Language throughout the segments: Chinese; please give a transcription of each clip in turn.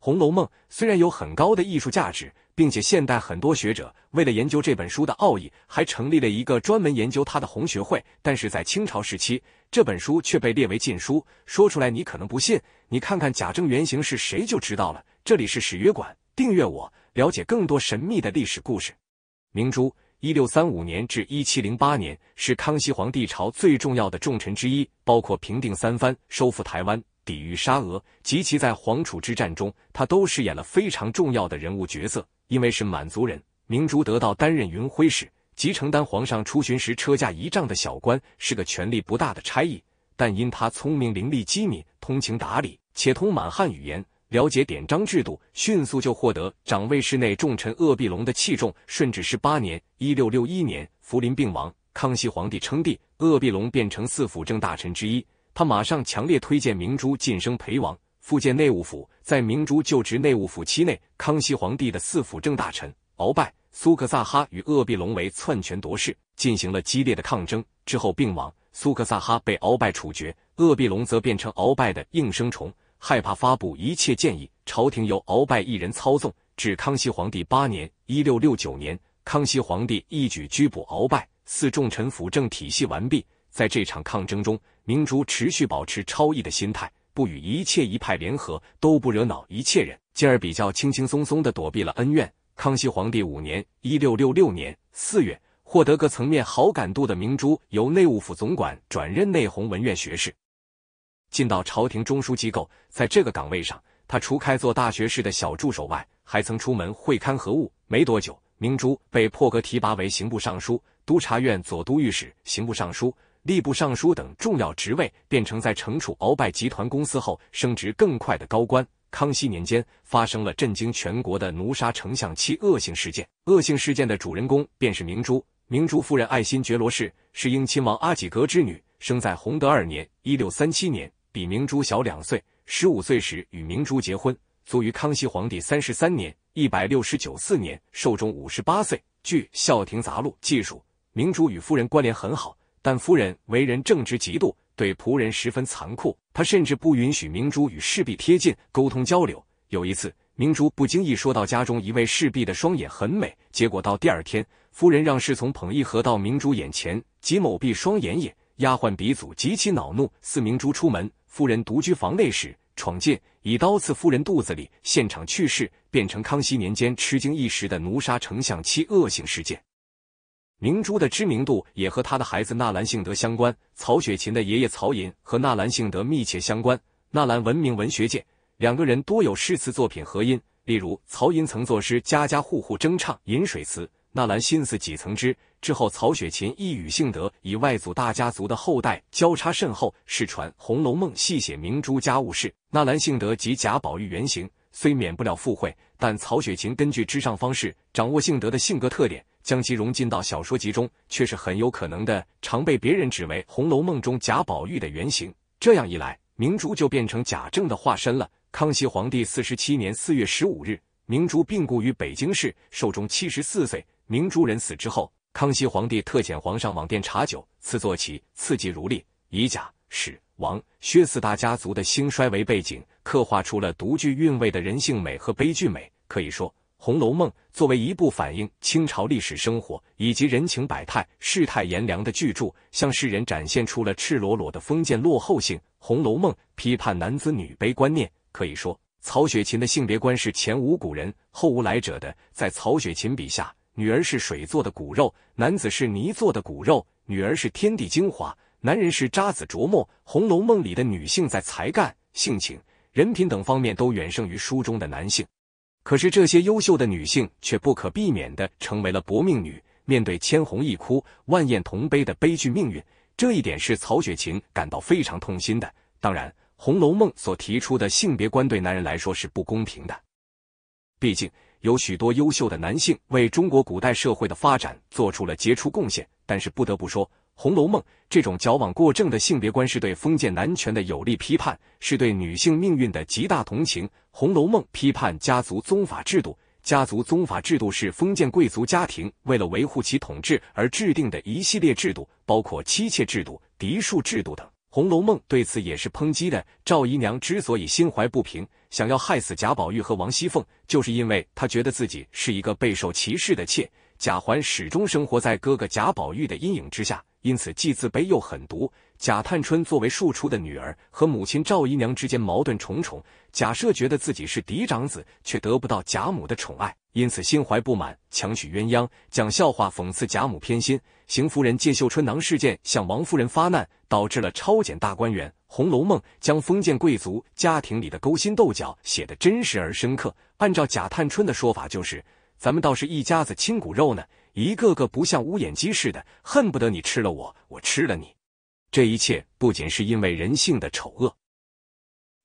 《红楼梦》虽然有很高的艺术价值，并且现代很多学者为了研究这本书的奥义，还成立了一个专门研究它的红学会。但是在清朝时期，这本书却被列为禁书。说出来你可能不信，你看看贾政原型是谁就知道了。这里是史约馆，订阅我，了解更多神秘的历史故事。明珠，一六三五年至一七零八年，是康熙皇帝朝最重要的重臣之一，包括平定三藩、收复台湾。抵御沙俄及其在皇储之战中，他都饰演了非常重要的人物角色。因为是满族人，明珠得到担任云辉使，即承担皇上出巡时车驾仪仗的小官，是个权力不大的差役。但因他聪明伶俐、机敏、通情达理，且通满汉语言，了解典章制度，迅速就获得掌卫室内重臣鄂必龙的器重。顺治十八年（一六六一年），福临病亡，康熙皇帝称帝，鄂必龙变成四辅政大臣之一。他马上强烈推荐明珠晋升陪王，复建内务府。在明珠就职内务府期内，康熙皇帝的四辅政大臣鳌拜、苏克萨哈与鄂必龙为篡权夺势，进行了激烈的抗争。之后病亡，苏克萨哈被鳌拜处决，鄂必龙则变成鳌拜的应声虫，害怕发布一切建议，朝廷由鳌拜一人操纵。至康熙皇帝八年（一六六九年），康熙皇帝一举拘捕鳌拜，四重臣辅政体系完毕。在这场抗争中。明珠持续保持超逸的心态，不与一切一派联合，都不惹恼一切人，进而比较轻轻松松的躲避了恩怨。康熙皇帝五年（一六六六年四月），获得各层面好感度的明珠由内务府总管转任内弘文院学士，进到朝廷中枢机构。在这个岗位上，他除开做大学士的小助手外，还曾出门会刊和务。没多久，明珠被破格提拔为刑部尚书、督察院左都御史、刑部尚书。吏部尚书等重要职位，变成在惩处鳌拜集团公司后升职更快的高官。康熙年间发生了震惊全国的奴杀丞相妻恶性事件，恶性事件的主人公便是明珠。明珠夫人爱新觉罗氏是英亲王阿济格之女，生在弘德二年（一六三七年），比明珠小两岁。十五岁时与明珠结婚，卒于康熙皇帝三十三年（一百六十九四年），寿终五十八岁。据《孝廷杂录》记述，明珠与夫人关联很好。但夫人为人正直极度，对仆人十分残酷。他甚至不允许明珠与侍婢贴近沟通交流。有一次，明珠不经意说到家中一位侍婢的双眼很美，结果到第二天，夫人让侍从捧一盒到明珠眼前，即某婢双眼也。丫鬟鼻祖极其恼怒，四明珠出门。夫人独居房内时，闯进以刀刺夫人肚子里，现场去世，变成康熙年间吃惊一时的奴杀丞相妻恶性事件。明珠的知名度也和他的孩子纳兰性德相关。曹雪芹的爷爷曹寅和纳兰性德密切相关，纳兰文明文学界，两个人多有诗词作品合音。例如，曹寅曾作诗：“家家户户争唱《饮水词》，纳兰心思几层知。之后，曹雪芹一语性德，以外祖大家族的后代交叉甚厚，世传《红楼梦》细写明珠家务事。纳兰性德及贾宝玉原型虽免不了附会，但曹雪芹根据之上方式，掌握性德的性格特点。将其融进到小说集中，却是很有可能的。常被别人指为《红楼梦》中贾宝玉的原型，这样一来，明珠就变成贾政的化身了。康熙皇帝四十七年四月十五日，明珠病故于北京市，寿终七十四岁。明珠人死之后，康熙皇帝特遣皇上往殿查酒，赐坐骑，赐祭如例。以贾、史、王、薛四大家族的兴衰为背景，刻画出了独具韵味的人性美和悲剧美。可以说。《红楼梦》作为一部反映清朝历史生活以及人情百态、世态炎凉的巨著，向世人展现出了赤裸裸的封建落后性。《红楼梦》批判男子女卑观念，可以说曹雪芹的性别观是前无古人、后无来者的。在曹雪芹笔下，女儿是水做的骨肉，男子是泥做的骨肉；女儿是天地精华，男人是渣滓琢磨。《红楼梦》里的女性在才干、性情、人品等方面都远胜于书中的男性。可是这些优秀的女性却不可避免的成为了薄命女，面对千红一哭，万艳同悲的悲剧命运，这一点是曹雪芹感到非常痛心的。当然，《红楼梦》所提出的性别观对男人来说是不公平的，毕竟有许多优秀的男性为中国古代社会的发展做出了杰出贡献。但是不得不说。《红楼梦》这种矫枉过正的性别观是对封建男权的有力批判，是对女性命运的极大同情。《红楼梦》批判家族宗法制度，家族宗法制度是封建贵族家庭为了维护其统治而制定的一系列制度，包括妻妾制度、嫡庶制度等。《红楼梦》对此也是抨击的。赵姨娘之所以心怀不平，想要害死贾宝玉和王熙凤，就是因为她觉得自己是一个备受歧视的妾。贾环始终生活在哥哥贾宝玉的阴影之下。因此，既自卑又狠毒。贾探春作为庶出的女儿，和母亲赵姨娘之间矛盾重重。贾赦觉得自己是嫡长子，却得不到贾母的宠爱，因此心怀不满，强娶鸳鸯，讲笑话讽刺贾母偏心。邢夫人借绣春囊事件向王夫人发难，导致了超检大观园。《红楼梦》将封建贵族家庭里的勾心斗角写得真实而深刻。按照贾探春的说法，就是咱们倒是一家子亲骨肉呢。一个个不像乌眼鸡似的，恨不得你吃了我，我吃了你。这一切不仅是因为人性的丑恶，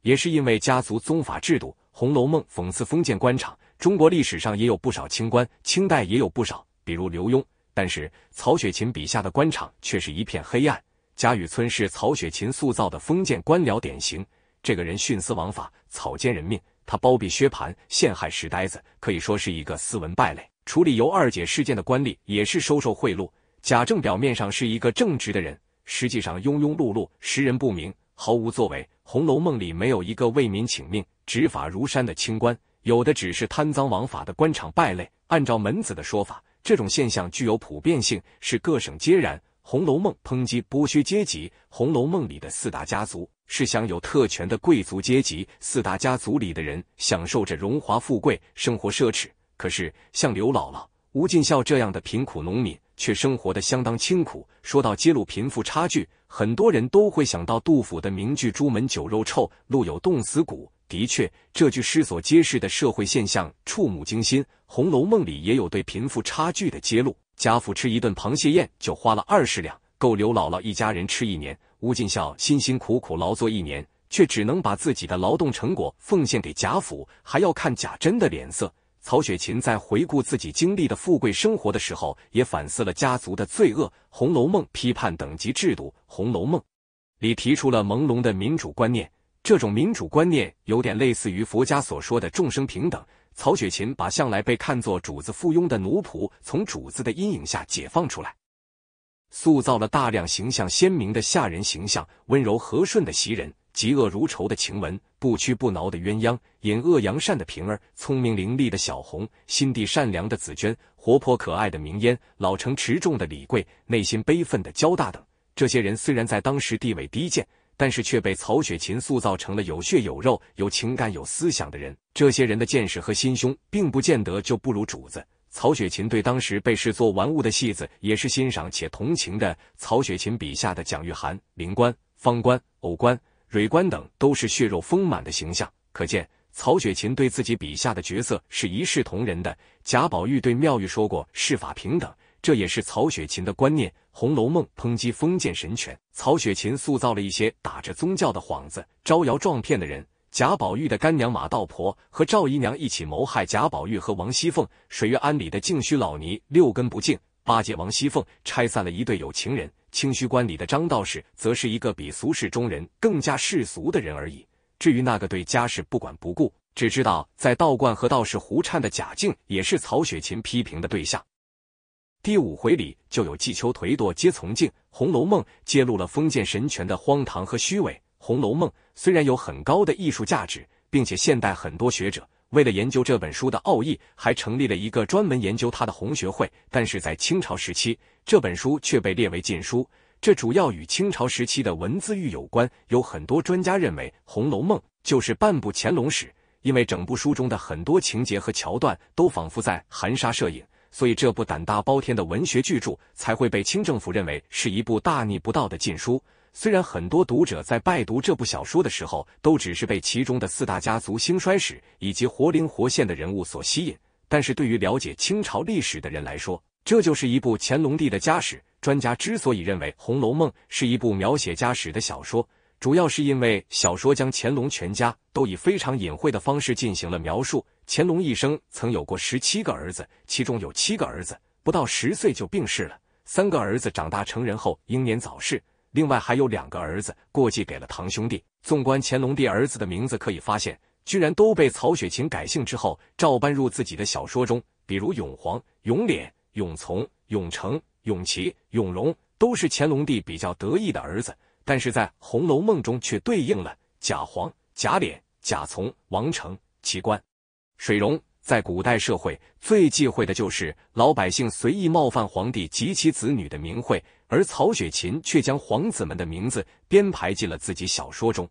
也是因为家族宗法制度。《红楼梦》讽刺封建官场，中国历史上也有不少清官，清代也有不少，比如刘墉。但是曹雪芹笔下的官场却是一片黑暗。贾雨村是曹雪芹塑造的封建官僚典型，这个人徇私枉法，草菅人命。他包庇薛蟠，陷害石呆子，可以说是一个斯文败类。处理尤二姐事件的官吏也是收受贿赂。贾政表面上是一个正直的人，实际上庸庸碌碌，识人不明，毫无作为。《红楼梦》里没有一个为民请命、执法如山的清官，有的只是贪赃枉法的官场败类。按照门子的说法，这种现象具有普遍性，是各省皆然。《红楼梦》抨击剥削阶级，《红楼梦》里的四大家族是享有特权的贵族阶级，四大家族里的人享受着荣华富贵，生活奢侈。可是，像刘姥姥、吴尽孝这样的贫苦农民，却生活的相当清苦。说到揭露贫富差距，很多人都会想到杜甫的名句“朱门酒肉臭，路有冻死骨”。的确，这句诗所揭示的社会现象触目惊心。《红楼梦》里也有对贫富差距的揭露。贾府吃一顿螃蟹宴就花了二十两，够刘姥姥一家人吃一年。吴尽孝辛辛苦苦劳作一年，却只能把自己的劳动成果奉献给贾府，还要看贾珍的脸色。曹雪芹在回顾自己经历的富贵生活的时候，也反思了家族的罪恶。《红楼梦》批判等级制度，《红楼梦》里提出了朦胧的民主观念，这种民主观念有点类似于佛家所说的众生平等。曹雪芹把向来被看作主子附庸的奴仆，从主子的阴影下解放出来，塑造了大量形象鲜明的下人形象，温柔和顺的袭人。嫉恶如仇的晴雯，不屈不挠的鸳鸯，引恶扬善的平儿，聪明伶俐的小红，心地善良的紫娟，活泼可爱的明烟，老成持重的李贵，内心悲愤的焦大等，这些人虽然在当时地位低贱，但是却被曹雪芹塑造成了有血有肉、有情感、有思想的人。这些人的见识和心胸，并不见得就不如主子。曹雪芹对当时被视作玩物的戏子也是欣赏且同情的。曹雪芹笔下的蒋玉菡、灵官、方官、藕官。蕊官等都是血肉丰满的形象，可见曹雪芹对自己笔下的角色是一视同仁的。贾宝玉对妙玉说过“世法平等”，这也是曹雪芹的观念。《红楼梦》抨击封建神权，曹雪芹塑造了一些打着宗教的幌子招摇撞骗的人。贾宝玉的干娘马道婆和赵姨娘一起谋害贾宝玉和王熙凤。水月庵里的净虚老尼六根不净，八戒王熙凤，拆散了一对有情人。清虚观里的张道士，则是一个比俗世中人更加世俗的人而已。至于那个对家事不管不顾，只知道在道观和道士胡颤的贾敬，也是曹雪芹批评的对象。第五回里就有“季秋颓惰皆从敬”。《红楼梦》揭露了封建神权的荒唐和虚伪。《红楼梦》虽然有很高的艺术价值，并且现代很多学者。为了研究这本书的奥义，还成立了一个专门研究它的红学会。但是在清朝时期，这本书却被列为禁书，这主要与清朝时期的文字狱有关。有很多专家认为，《红楼梦》就是半部乾隆史，因为整部书中的很多情节和桥段都仿佛在含沙射影，所以这部胆大包天的文学巨著才会被清政府认为是一部大逆不道的禁书。虽然很多读者在拜读这部小说的时候，都只是被其中的四大家族兴衰史以及活灵活现的人物所吸引，但是对于了解清朝历史的人来说，这就是一部乾隆帝的家史。专家之所以认为《红楼梦》是一部描写家史的小说，主要是因为小说将乾隆全家都以非常隐晦的方式进行了描述。乾隆一生曾有过十七个儿子，其中有七个儿子不到十岁就病逝了，三个儿子长大成人后英年早逝。另外还有两个儿子过继给了堂兄弟。纵观乾隆帝儿子的名字，可以发现，居然都被曹雪芹改姓之后照搬入自己的小说中。比如永璜、永琏、永从、永成、永琪、永荣，都是乾隆帝比较得意的儿子，但是在《红楼梦》中却对应了贾璜、贾琏、贾从、王成、奇观、水荣。在古代社会，最忌讳的就是老百姓随意冒犯皇帝及其子女的名讳，而曹雪芹却将皇子们的名字编排进了自己小说中，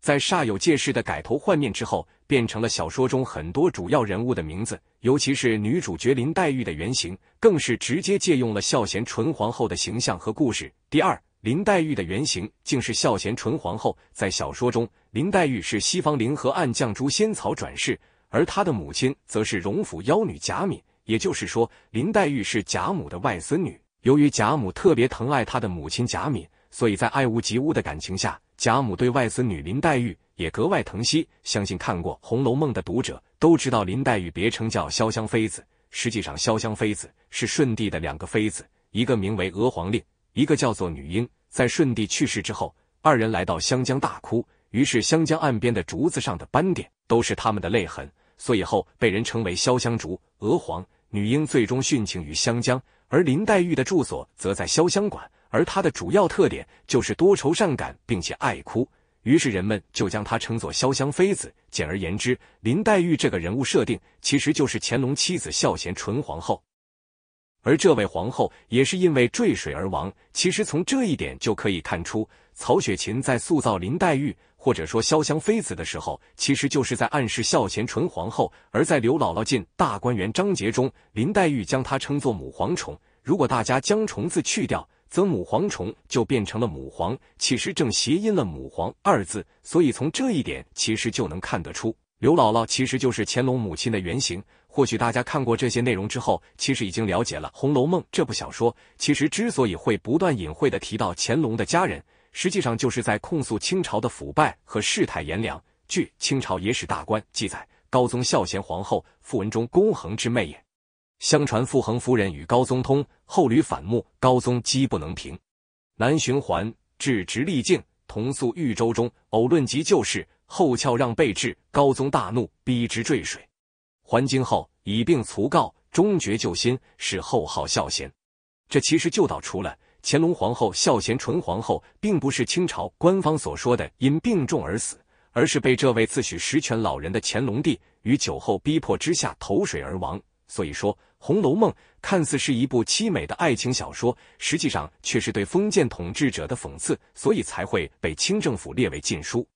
在煞有介事的改头换面之后，变成了小说中很多主要人物的名字，尤其是女主角林黛玉的原型，更是直接借用了孝贤纯皇后的形象和故事。第二，林黛玉的原型竟是孝贤纯皇后。在小说中，林黛玉是西方灵河岸绛珠仙草转世。而她的母亲则是荣府妖女贾敏，也就是说，林黛玉是贾母的外孙女。由于贾母特别疼爱她的母亲贾敏，所以在爱屋及乌的感情下，贾母对外孙女林黛玉也格外疼惜。相信看过《红楼梦》的读者都知道，林黛玉别称叫潇湘妃子。实际上，潇湘妃子是舜帝的两个妃子，一个名为娥皇令，一个叫做女英。在舜帝去世之后，二人来到湘江大哭，于是湘江岸边的竹子上的斑点都是他们的泪痕。所以后被人称为潇湘竹、娥皇、女英，最终殉情于湘江；而林黛玉的住所则在潇湘馆，而她的主要特点就是多愁善感并且爱哭，于是人们就将她称作潇湘妃子。简而言之，林黛玉这个人物设定其实就是乾隆妻子孝贤纯皇后，而这位皇后也是因为坠水而亡。其实从这一点就可以看出，曹雪芹在塑造林黛玉。或者说潇湘妃子的时候，其实就是在暗示孝贤纯皇后；而在刘姥姥进大观园章节中，林黛玉将她称作母蝗虫。如果大家将虫字去掉，则母蝗虫就变成了母蝗，其实正谐音了母蝗”二字。所以从这一点，其实就能看得出，刘姥姥其实就是乾隆母亲的原型。或许大家看过这些内容之后，其实已经了解了《红楼梦》这部小说。其实之所以会不断隐晦的提到乾隆的家人。实际上就是在控诉清朝的腐败和世态炎凉。据《清朝野史大观》记载，高宗孝贤皇后傅文忠恭恒之妹也。相传傅恒夫人与高宗通，后屡反目，高宗积不能平。南巡还，至直隶境，同宿豫州中，偶论及旧事，后翘让被制，高宗大怒，逼之坠水。还京后，以病卒，告终觉旧心，是后号孝贤。这其实就道出了。乾隆皇后孝贤纯皇后，并不是清朝官方所说的因病重而死，而是被这位自诩实权老人的乾隆帝于酒后逼迫之下投水而亡。所以说，《红楼梦》看似是一部凄美的爱情小说，实际上却是对封建统治者的讽刺，所以才会被清政府列为禁书。